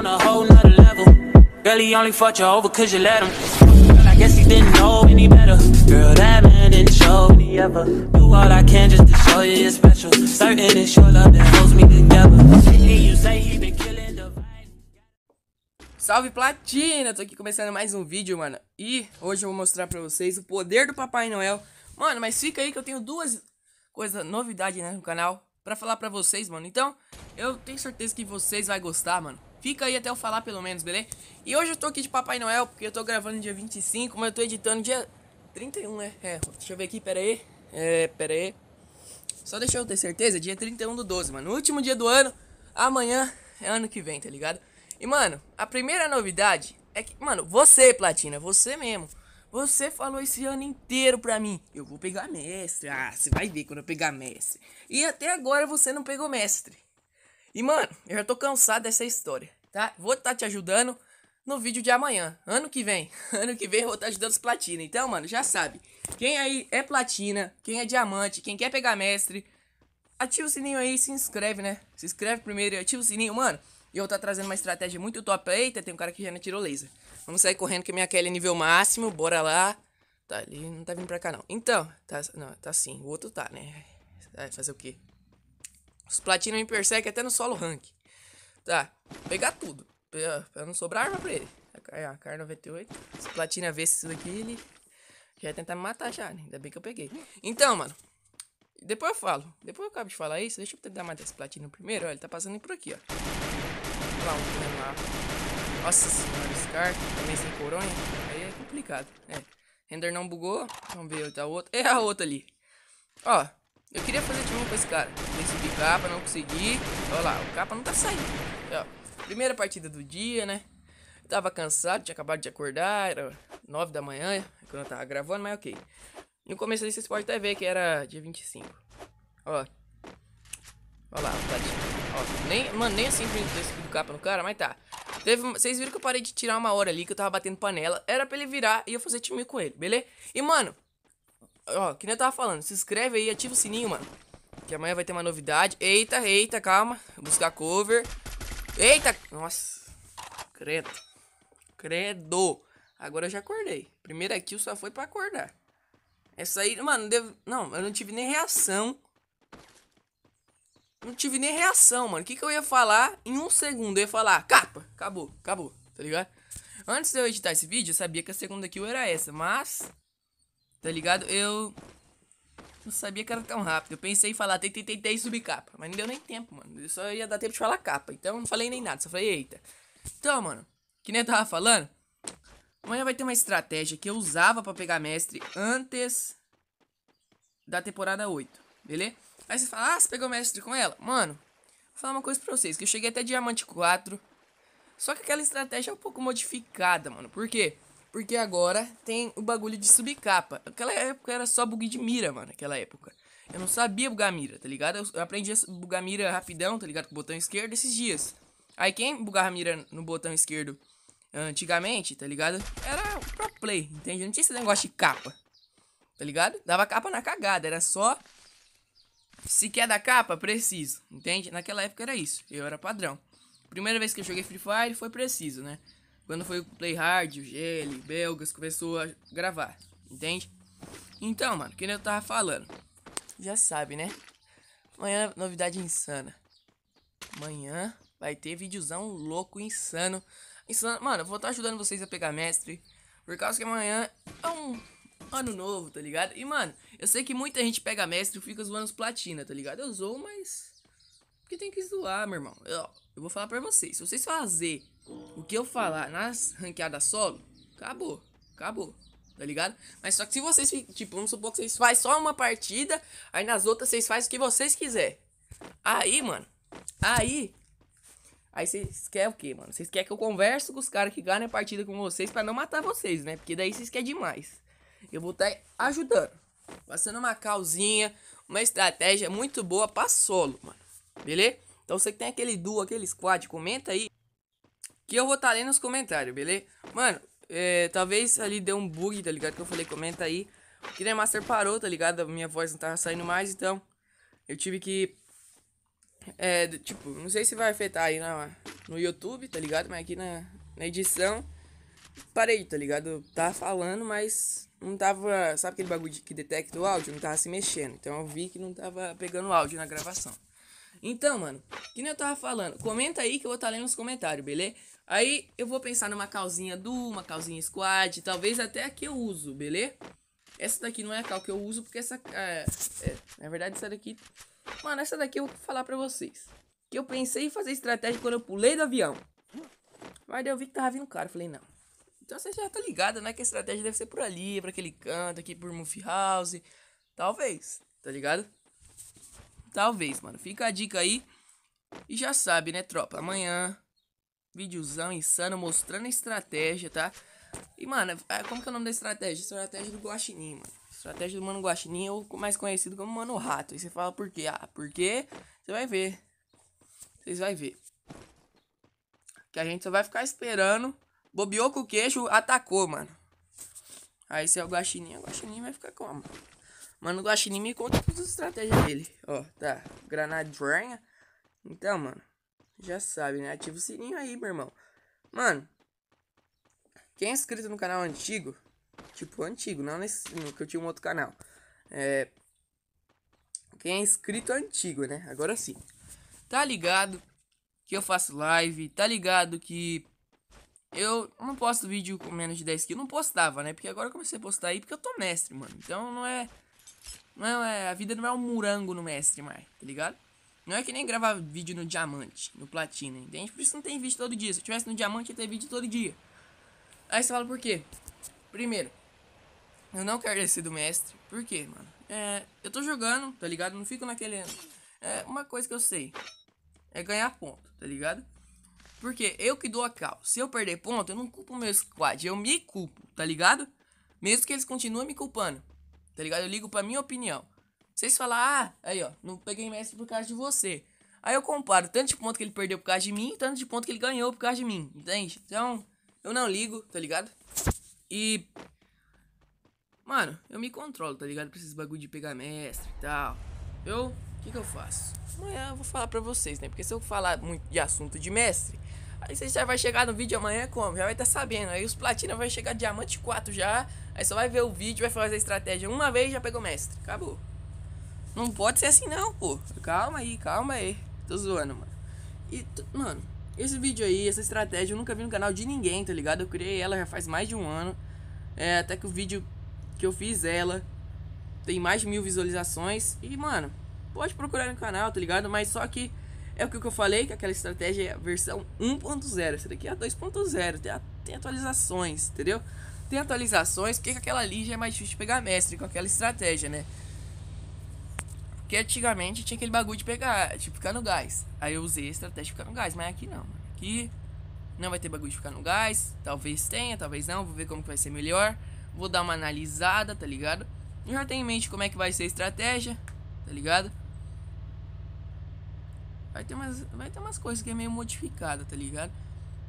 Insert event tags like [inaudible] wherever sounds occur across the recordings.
on a whole nother level. Girl, he only fought you over cause you let him. Girl, I guess he didn't know any better. Girl, that man didn't show ever. Do all I can just to show you it's special. Certain it's your love that holds me together. And you say he been killing the Salve Platina! Tô aqui começando mais um vídeo, mano. E hoje eu vou mostrar pra vocês o poder do Papai Noel. Mano, mas fica aí que eu tenho duas coisas, novidade né, no canal pra falar pra vocês, mano. Então, eu tenho certeza que vocês vão gostar, mano. Fica aí até eu falar pelo menos, beleza? E hoje eu tô aqui de Papai Noel, porque eu tô gravando dia 25, mas eu tô editando dia 31, né? É, deixa eu ver aqui, pera aí. É, pera aí. Só deixa eu ter certeza, dia 31 do 12, mano. No último dia do ano, amanhã é ano que vem, tá ligado? E, mano, a primeira novidade é que, mano, você, Platina, você mesmo. Você falou esse ano inteiro pra mim. Eu vou pegar mestre. Ah, você vai ver quando eu pegar mestre. E até agora você não pegou mestre. E mano, eu já tô cansado dessa história, tá? Vou estar tá te ajudando no vídeo de amanhã, ano que vem. [laughs] Ano que vem eu vou estar tá ajudando os platina. Então, mano, já sabe. Quem aí é platina, quem é diamante, quem quer pegar mestre, ativa o sininho aí se inscreve, né? Se inscreve primeiro e ativa o sininho, mano. E eu tá trazendo uma estratégia muito top. Eita, tem um cara que já não tirou laser. Vamos sair correndo que minha Kelly é nível máximo, bora lá. Tá ali, não tá vindo pra cá não. Então, tá, não, tá sim, o outro tá, né? Vai fazer o quê? Os Platina me persegue até no solo rank. Tá, pegar tudo. Pra, pra não sobrar arma pra ele. A Car 98. Se Platina vê isso daqui, ele já ia tentar me matar já, né? Ainda bem que eu peguei. Então, mano. Depois eu falo. Depois eu acabo de falar isso. Deixa eu tentar matar esse Platina primeiro. Ó, ele tá passando por aqui, ó. Lá, um lá. Nossa senhora, Scar. Também sem coronha. Aí é complicado. É. Render não bugou. Vamos ver a tá outra. É a outra ali. Ó. Eu queria fazer de novo com esse cara. de capa, não consegui. Olha lá, o capa não tá saindo. Ó, primeira partida do dia, né? tava cansado, tinha acabado de acordar, era 9 da manhã, quando eu tava gravando, mas ok. No começo desse vocês podem até ver que era dia 25. Ó. Olha lá, tá ó, nem, mano, nem assim do capa no cara, mas tá. Teve, vocês viram que eu parei de tirar uma hora ali, que eu tava batendo panela. Era pra ele virar e eu fazer time com ele, beleza? E, mano, ó, que nem eu tava falando, se inscreve aí, ativa o sininho, mano. Que amanhã vai ter uma novidade. Eita, eita, calma. buscar cover. Eita, nossa. Credo. Credo. Agora eu já acordei. Primeira kill só foi pra acordar. Essa aí, mano, deu não, eu não tive nem reação. Não tive nem reação, mano. O que, que eu ia falar em um segundo? Eu ia falar, capa, acabou, acabou, tá ligado? Antes de eu editar esse vídeo, eu sabia que a segunda kill era essa, mas Tá ligado? Eu não sabia que era tão rápido. Eu pensei em falar, tentei, tentei subir capa. Mas não deu nem tempo, mano. Eu só ia dar tempo de falar capa. Então não falei nem nada. Só falei, eita. Então, mano, que nem eu tava falando. Amanhã vai ter uma estratégia que eu usava pra pegar mestre antes da temporada 8. Beleza? Aí você fala, ah, você pegou mestre com ela? Mano, vou falar uma coisa pra vocês. Que eu cheguei até diamante 4. Só que aquela estratégia é um pouco modificada, mano. Por quê? Porque... Porque agora tem o bagulho de subcapa. Aquela época era só bug de mira, mano. Aquela época. Eu não sabia bugar mira, tá ligado? Eu aprendi a bugar mira rapidão, tá ligado? Com o botão esquerdo esses dias. Aí quem bugava mira no botão esquerdo antigamente, tá ligado? Era o pro play, entende? Não tinha esse negócio de capa. Tá ligado? Dava capa na cagada, era só. Se quer da capa, preciso, entende? Naquela época era isso, eu era padrão. Primeira vez que eu joguei Free Fire foi preciso, né? Quando foi o Playhard, o Gelli, Belgas começou a gravar, entende? Então, mano, que nem eu tava falando. Já sabe, né? Amanhã novidade insana. Amanhã vai ter videozão louco, insano. Insano. Mano, eu vou estar tá ajudando vocês a pegar mestre. Por causa que amanhã é um ano novo, tá ligado? E, mano, eu sei que muita gente pega mestre e fica zoando os platina, tá ligado? Eu zoo, mas. Porque tem que zoar, meu irmão. Eu, eu vou falar pra vocês. Se vocês fazer o que eu falar nas ranqueadas solo, acabou. Acabou. Tá ligado? Mas só que se vocês, tipo, vamos supor que vocês fazem só uma partida, aí nas outras vocês fazem o que vocês quiserem. Aí, mano. Aí. Aí vocês querem o que, mano? Vocês querem que eu converse com os caras que ganham a partida com vocês para não matar vocês, né? Porque daí vocês querem demais. Eu vou estar tá ajudando. Passando uma calzinha, uma estratégia muito boa pra solo, mano. Beleza? Então você que tem aquele duo, aquele squad, comenta aí que eu vou estar tá lendo os comentários, beleza? Mano, é, talvez ali deu um bug, tá ligado? Que eu falei, comenta aí. O Killer Master parou, tá ligado? A minha voz não tava saindo mais, então eu tive que. É, tipo, não sei se vai afetar aí na, no YouTube, tá ligado? Mas aqui na, na edição. Parei, tá ligado? tava tá falando, mas não tava. Sabe aquele bagulho que detecta o áudio? Não tava se mexendo. Então eu vi que não tava pegando áudio na gravação. Então, mano, que nem eu tava falando, comenta aí que eu vou estar tá lendo os comentários, beleza? Aí eu vou pensar numa calzinha do, uma calzinha squad, talvez até a que eu uso, beleza? Essa daqui não é a cal que eu uso, porque essa... É, é, na verdade, essa daqui... Mano, essa daqui eu vou falar pra vocês. Que eu pensei em fazer estratégia quando eu pulei do avião. Mas daí eu vi que tava vindo cara, eu falei, não. Então você já tá ligado, né? Que a estratégia deve ser por ali, pra aquele canto, aqui por Muffy House. Talvez, tá ligado? Talvez, mano. Fica a dica aí. E já sabe, né, tropa? Amanhã Videozão insano mostrando a estratégia, tá? E, mano, é, como que é o nome da estratégia? Estratégia do Guaxinim, mano. Estratégia do Mano Guaxinim, ou mais conhecido como Mano Rato. E você fala por quê? Ah, porque você vai ver. Vocês vai ver. Que a gente só vai ficar esperando. Bobeou com o queixo, atacou, mano. Aí se é o Guaxinim, o Guaxinim vai ficar como? Mano, o Guaxinim me conta todas a estratégias dele. Ó, tá. Granadranha. Então, mano. Já sabe, né? Ativa o sininho aí, meu irmão. Mano, quem é inscrito no canal antigo, tipo antigo, não nesse no, que eu tinha um outro canal. É. Quem é inscrito antigo, né? Agora sim. Tá ligado que eu faço live, tá ligado que eu não posto vídeo com menos de 10 eu Não postava, né? Porque agora eu comecei a postar aí porque eu tô mestre, mano. Então não é. Não é. A vida não é um murango no mestre mais, tá ligado? Não é que nem gravar vídeo no diamante, no platina, entende? Por isso não tem vídeo todo dia. Se eu tivesse no diamante, ia ter vídeo todo dia. Aí você fala por quê? Primeiro, eu não quero descer do mestre. Por quê, mano? É, eu tô jogando, tá ligado? Não fico naquele... É, uma coisa que eu sei é ganhar ponto, tá ligado? Porque eu que dou a cal. Se eu perder ponto, eu não culpo o meu squad. Eu me culpo, tá ligado? Mesmo que eles continuem me culpando. Tá ligado? Eu ligo pra minha opinião. Vocês falam, ah, aí ó, não peguei mestre por causa de você. Aí eu comparo tanto de ponto que ele perdeu por causa de mim, tanto de ponto que ele ganhou por causa de mim, entende? Então, eu não ligo, tá ligado? E. Mano, eu me controlo, tá ligado? Pra esses bagulho de pegar mestre e tal. Eu. O que, que eu faço? Amanhã eu vou falar pra vocês, né? Porque se eu falar muito de assunto de mestre, aí vocês já vai chegar no vídeo amanhã como? Já vai estar tá sabendo. Aí os platina vai chegar diamante 4 já. Aí só vai ver o vídeo, vai fazer a estratégia uma vez e já pegou mestre. Acabou. Não pode ser assim não, pô. Calma aí, calma aí. Tô zoando, mano. E, mano, esse vídeo aí, essa estratégia, eu nunca vi no canal de ninguém, tá ligado? Eu criei ela já faz mais de um ano. É, até que o vídeo que eu fiz ela tem mais de mil visualizações. E, mano, pode procurar no canal, tá ligado? Mas só que é o que eu falei, que aquela estratégia é a versão 1.0. Essa daqui é a 2.0, tem, tem atualizações, entendeu? Tem atualizações, porque aquela ali já é mais difícil de pegar mestre com aquela estratégia, né? Porque antigamente tinha aquele bagulho de pegar, de tipo, ficar no gás. Aí eu usei a estratégia de ficar no gás, mas aqui não. Aqui não vai ter bagulho de ficar no gás. Talvez tenha, talvez não. Vou ver como que vai ser melhor. Vou dar uma analisada, tá ligado? Eu já tenho em mente como é que vai ser a estratégia, tá ligado? Vai ter umas, vai ter umas coisas que é meio modificada, tá ligado?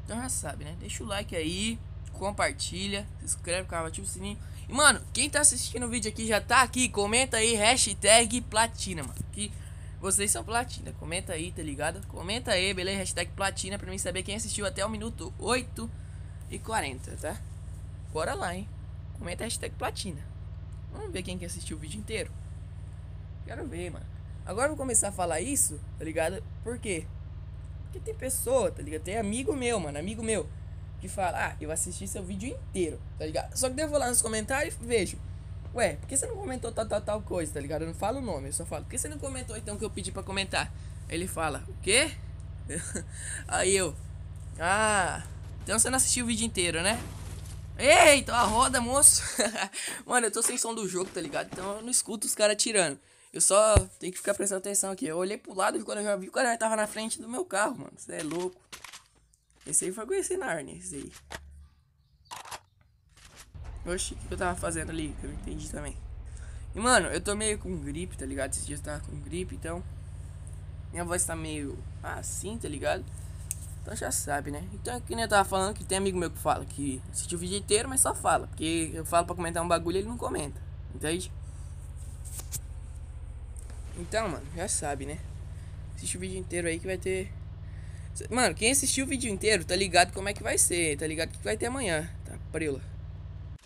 Então já sabe, né? Deixa o like aí, compartilha, se inscreve, ativa o sininho. Mano, quem tá assistindo o vídeo aqui já tá aqui, comenta aí, hashtag platina, mano. Que vocês são platina, comenta aí, tá ligado? Comenta aí, beleza? Hashtag platina pra mim saber quem assistiu até o minuto 8 e 40, tá? Bora lá, hein? Comenta hashtag platina. Vamos ver quem que assistiu o vídeo inteiro. Quero ver, mano. Agora eu vou começar a falar isso, tá ligado? Por quê? Porque tem pessoa, tá ligado? Tem amigo meu, mano, amigo meu de falar, ah, eu assisti seu vídeo inteiro, tá ligado? Só que daí eu vou lá nos comentários e vejo. Ué, por que você não comentou tal, tal, tal coisa, tá ligado? Eu não falo o nome, eu só falo, por que você não comentou então que eu pedi para comentar? Ele fala, o quê? [laughs] Aí eu, ah, então você não assistiu o vídeo inteiro, né? Eita, a roda, moço. [laughs] Mano, eu tô sem som do jogo, tá ligado? Então eu não escuto os caras tirando. Eu só tenho que ficar prestando atenção aqui. Eu olhei pro lado e quando eu já vi, o cara tava na frente do meu carro, mano. Você é louco. Esse aí foi conhecer Narnia, esse aí. Oxi, o que eu tava fazendo ali? Que eu não entendi também. E, mano, eu tô meio com gripe, tá ligado? Esses dias eu tava com gripe, então... Minha voz tá meio assim, tá ligado? Então já sabe, né? Então, é que nem eu tava falando, que tem amigo meu que fala que assistiu o vídeo inteiro, mas só fala. Porque eu falo pra comentar um bagulho e ele não comenta. Entende? Então, mano, já sabe, né? Assiste o vídeo inteiro aí que vai ter Mano, quem assistiu o vídeo inteiro tá ligado como é que vai ser, tá ligado o que vai ter amanhã. Tá, prela.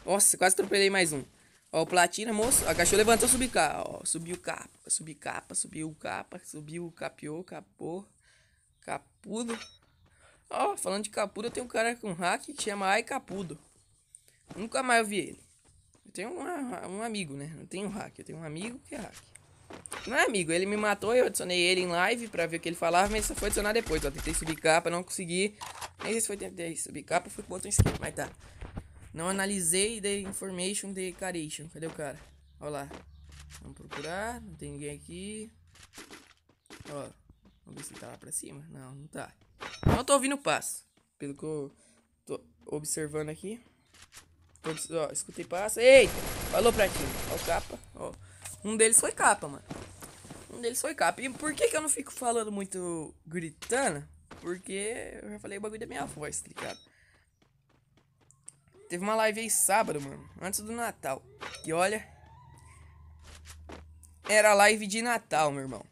Nossa, quase atropelei mais um. Ó, o platina, moço. A cachorro levantou, subiu capa. Ó, subiu capa, subiu capa, subiu capa, subiu, capiou, capô, capudo. Ó, falando de capudo, tem um cara com hack que chama Ai Capudo. Nunca mais eu vi ele. Eu tenho um, um amigo, né? Não tenho hack, eu tenho um amigo que é hack. Não é, amigo, ele me matou, eu adicionei ele em live pra ver o que ele falava, mas só foi adicionar depois, ó. Tentei subir capa, não consegui. Nem sei se foi tentei subir capa, foi botou um skip, mas tá. Não analisei the information de caration. Cadê o cara? Ó lá. Vamos procurar, não tem ninguém aqui. Ó, vamos ver se tá lá pra cima. Não, não tá. Não tô ouvindo o passo, pelo que eu tô observando aqui. ó, escutei passo. Eita, falou pra ti. Ó o capa, ó. Um deles foi capa, mano. Um deles foi capa. E por que, que eu não fico falando muito gritando? Porque eu já falei o bagulho da minha voz, tá ligado? Teve uma live aí sábado, mano. Antes do Natal. e olha. Era live de Natal, meu irmão.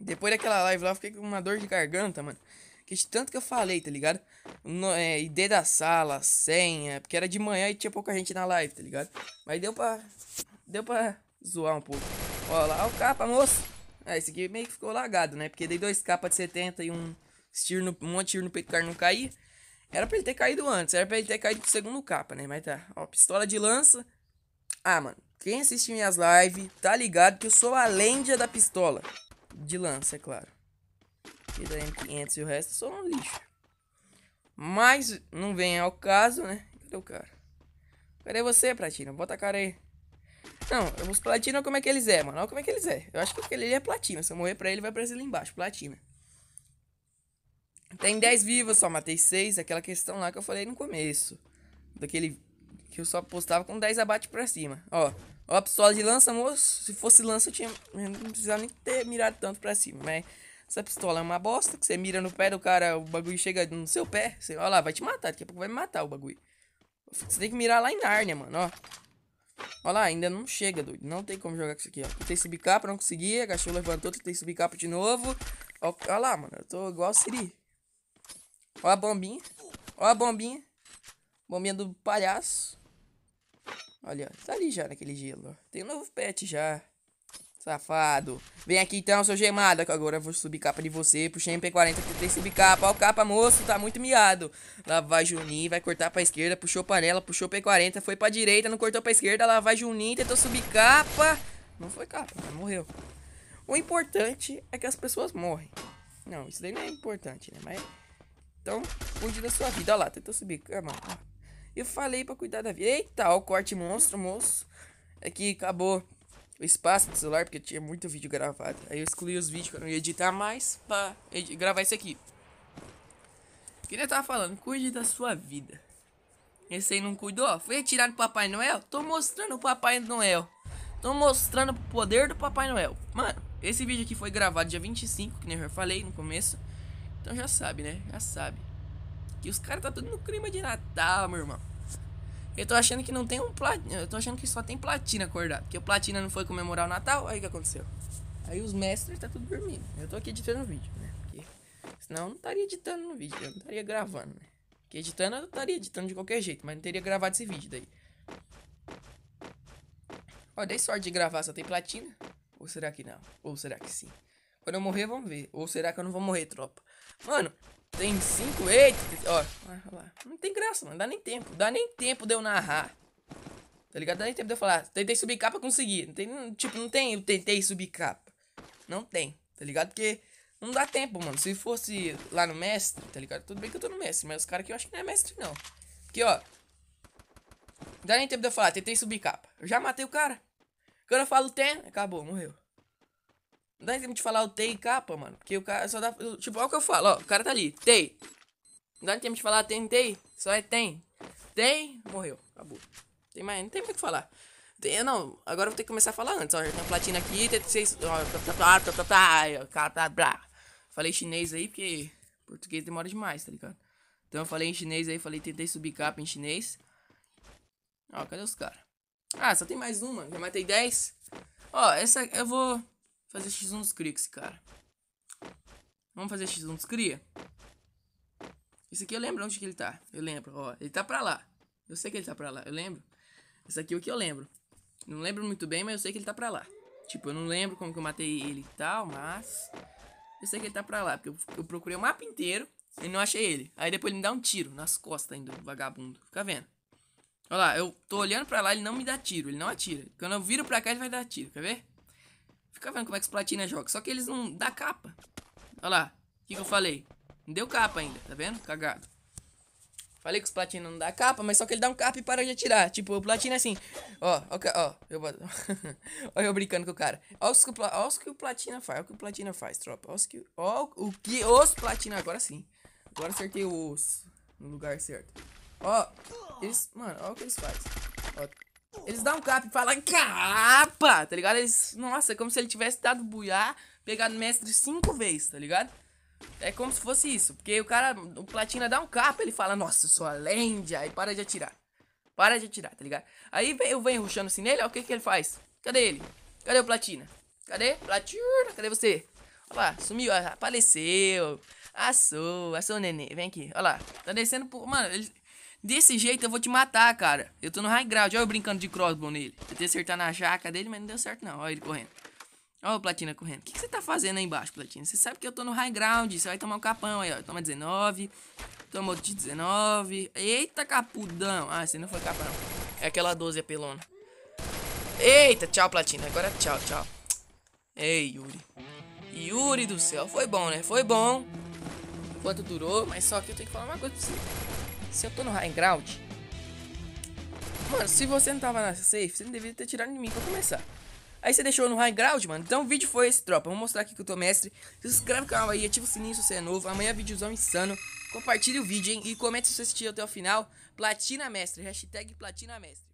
Depois daquela live lá, eu fiquei com uma dor de garganta, mano. Que de tanto que eu falei, tá ligado? No, é, ID da sala, senha. Porque era de manhã e tinha pouca gente na live, tá ligado? Mas deu pra deu pra zoar um pouco. Ó lá, ó o capa, moço. É, esse aqui meio que ficou lagado, né? Porque dei dois capas de 70 e um, tiro no, um monte de tiro no peito do cara não cair. Era pra ele ter caído antes, era pra ele ter caído no segundo capa, né? Mas tá, ó, pistola de lança. Ah, mano, quem assiste minhas lives tá ligado que eu sou a lenda da pistola. De lança, é claro. E da M500 e o resto sou um lixo. Mas não vem ao caso, né? Cadê o cara? Cadê você, Pratina? Bota a cara aí. Não, os platina como é que eles é, mano. Olha como é que eles é. Eu acho que ele é platina. Se eu morrer pra ele, vai aparecer ali embaixo. Platina. Tem 10 vivas, só matei 6. Aquela questão lá que eu falei no começo. Daquele que eu só postava com 10 abate pra cima. Ó, ó a pistola de lança, moço. Se fosse lança, eu, tinha, eu não precisava nem ter mirado tanto pra cima. Mas essa pistola é uma bosta. Que você mira no pé do cara, o bagulho chega no seu pé. Você, ó lá, vai te matar. Daqui a pouco vai me matar o bagulho. Você tem que mirar lá em Nárnia, mano. Ó, Olha lá, ainda não chega, doido. Não tem como jogar com isso aqui, ó. Tentei subir capa, não consegui. Agachou, levantou, tentei subir capa de novo. olha lá, mano. Eu tô igual o Siri. Olha a bombinha. olha a bombinha. Bombinha do palhaço. Olha, tá ali já naquele gelo, Tem um novo pet já. Safado. Vem aqui então, seu gemado. Agora eu vou subir capa de você. Puxei MP40, tentei subir capa. Ó, o capa, moço, tá muito miado. Lá vai Juninho, vai cortar pra esquerda. Puxou panela, puxou P40, foi pra direita, não cortou pra esquerda. Lá vai Juninho, tentou subir capa. Não foi capa, morreu. O importante é que as pessoas morrem. Não, isso daí não é importante, né? Mas. Então, cuide da sua vida. Ó lá, tentou subir. Calma. Eu falei pra cuidar da vida. Eita, ó, o corte monstro, moço. É que acabou o espaço do celular, porque tinha muito vídeo gravado. Aí eu excluí os vídeos que eu não ia editar mais pra gravar isso aqui. Queria tava falando, cuide da sua vida. Esse aí não cuidou? Foi retirado no Papai Noel? Tô mostrando o Papai Noel. Tô mostrando o poder do Papai Noel. Mano, esse vídeo aqui foi gravado dia 25, que nem eu já falei no começo. Então já sabe, né? Já sabe. Que os caras tá tudo no clima de Natal, meu irmão. Eu tô achando que não tem um platina. Eu tô achando que só tem platina acordado. Porque o platina não foi comemorar o Natal, aí o que aconteceu? Aí os mestres tá tudo dormindo. Eu tô aqui editando o vídeo, né? Porque senão eu não estaria editando no vídeo, eu não estaria gravando, né? Porque editando eu estaria editando de qualquer jeito, mas não teria gravado esse vídeo daí. Ó, dei sorte de gravar, só tem platina. Ou será que não? Ou será que sim? Quando eu morrer, vamos ver. Ou será que eu não vou morrer, tropa? Mano, tem cinco, eita, ó, não tem graça, mano, dá nem tempo, dá nem tempo de eu narrar. Tá ligado? Dá nem tempo de eu falar, tentei subir capa, consegui. Não tem, tipo, não tem eu tentei subir capa. Não tem, tá ligado? Porque não dá tempo, mano. Se fosse lá no mestre, tá ligado? Tudo bem que eu tô no mestre, mas os caras aqui eu acho que não é mestre, não. Porque, ó, dá nem tempo de eu falar, tentei subir capa. Eu já matei o cara. Quando eu falo tem, acabou, morreu. Não dá tempo de falar o TEI e capa, mano. Porque o cara só dá. Tipo, olha é o que eu falo, ó. O cara tá ali. TEI. Não dá tempo de falar tem, TEI. Só é tem. Tem. Morreu. Acabou. Tem mais. Não tem mais o que falar. Tem, não, agora eu vou ter que começar a falar antes. Ó, já tem a platina aqui. Tem seis. Falei chinês aí porque português demora demais, tá ligado? Então eu falei em chinês aí. Falei, tentei subir capa em chinês. Ó, cadê os caras? Ah, só tem mais uma. Já matei 10. Ó, essa eu vou fazer X1 dos cria com esse cara. Vamos fazer X1 dos cria? Isso aqui eu lembro onde que ele tá. Eu lembro, ó. Ele tá pra lá. Eu sei que ele tá pra lá, eu lembro. Isso aqui é o que eu lembro. Não lembro muito bem, mas eu sei que ele tá pra lá. Tipo, eu não lembro como que eu matei ele e tal, mas... Eu sei que ele tá pra lá, porque eu, eu procurei o mapa inteiro e não achei ele. Aí depois ele me dá um tiro nas costas ainda, vagabundo. Fica vendo. Olha lá, eu tô olhando pra lá, ele não me dá tiro, ele não atira. Quando eu viro pra cá, ele vai dar tiro, quer ver? Fica vendo como é que os platina joga. Só que eles não dá capa. Olha lá. O que, que eu falei? Não deu capa ainda, tá vendo? Cagado. Falei que os platina não dá capa, mas só que ele dá um capa e para de atirar. Tipo, o platina é assim. Ó, ó, ó. Eu, [laughs] eu brincando com o cara. Olha os, os que o platina faz. o que o platina faz, tropa. Olha os que, o que os platina. Agora sim. Agora acertei os no lugar certo. Ó, eles. Mano, olha o que eles fazem. Eles dão um cap e falam capa, tá ligado? Eles, nossa, é como se ele tivesse dado buiar, pegado mestre cinco vezes, tá ligado? É como se fosse isso, porque o cara, o Platina dá um cap ele fala, nossa, eu sou a lenda, e para de atirar. Para de atirar, tá ligado? Aí eu venho ruxando assim nele, ó, o que que ele faz? Cadê ele? Cadê o Platina? Cadê? Platina, cadê você? Olha lá, sumiu, apareceu. Assou, assou o nenê, vem aqui, olha lá. Tá descendo por... Mano, ele, Desse jeito eu vou te matar, cara. Eu tô no high ground. Olha eu brincando de crossbow nele. Tentei acertar na jaca dele, mas não deu certo não. Olha ele correndo. Olha o Platina correndo. O que, que, você tá fazendo aí embaixo, Platina? Você sabe que eu tô no high ground. Você vai tomar um capão aí, ó. Toma 19. Toma outro de 19. Eita, capudão. Ah, você não foi capão. É aquela 12 apelona. Eita, tchau, Platina. Agora tchau, tchau. Ei, Yuri. Yuri do céu. Foi bom, né? Foi bom. quanto durou. Mas só que eu tenho que falar uma coisa pra você. Se eu tô no high ground... Mano, se você não tava na safe, você não deveria ter tirado em mim pra começar. Aí você deixou no high ground, mano. Então o vídeo foi esse, tropa. Vou mostrar aqui que eu tô mestre. Se inscreve no canal aí, ativa o sininho se você é novo. Amanhã é vídeozão insano. Compartilhe o vídeo, hein? E comente se você assistiu até o final. Platina Mestre. Hashtag Platina Mestre.